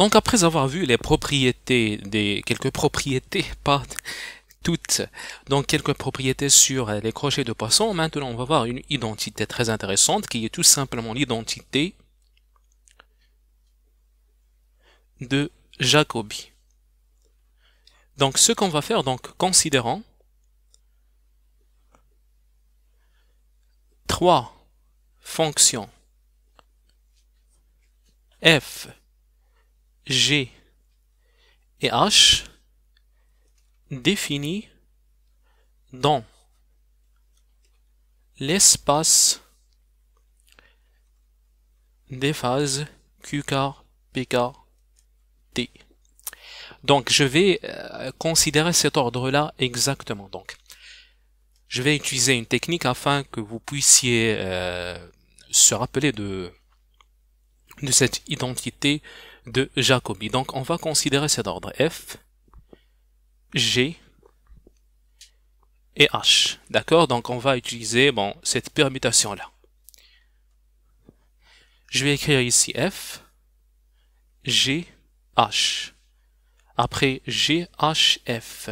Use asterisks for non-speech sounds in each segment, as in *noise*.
Donc après avoir vu les propriétés des quelques propriétés, *laughs* pas toutes, donc quelques propriétés sur les crochets de poisson, maintenant on va voir une identité très intéressante qui est tout simplement l'identité de Jacobi. Donc ce qu'on va faire, donc considérant trois fonctions f G et H définis dans l'espace des phases QK, PK, T. Donc je vais euh, considérer cet ordre-là exactement. Donc je vais utiliser une technique afin que vous puissiez euh, se rappeler de, de cette identité de Jacobi. Donc on va considérer cet ordre F, G et H. D'accord Donc on va utiliser bon, cette permutation-là. Je vais écrire ici F, G, H. Après G, H, F.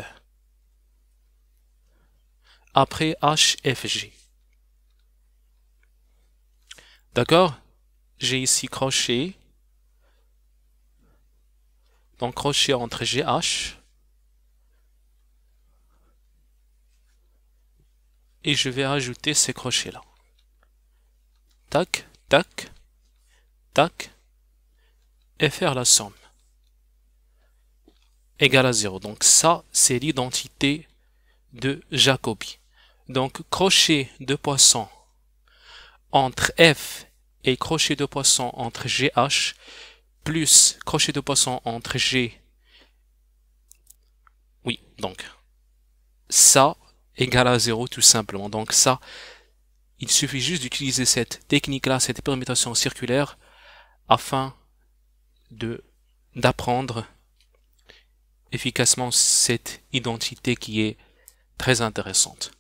Après H, F, G. D'accord j'ai ici crochet, donc crochet entre GH, et je vais ajouter ces crochets là. Tac, tac, tac, et faire la somme égale à 0. Donc ça, c'est l'identité de Jacobi. Donc crochet de poisson entre F et crochet de poisson entre GH plus crochet de poisson entre G. Oui, donc ça égale à 0 tout simplement. Donc ça, il suffit juste d'utiliser cette technique-là, cette permutation circulaire, afin de d'apprendre efficacement cette identité qui est très intéressante.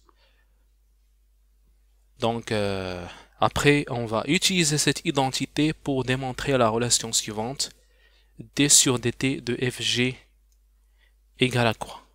Donc, euh, après, on va utiliser cette identité pour démontrer la relation suivante. D sur dt de fg égale à quoi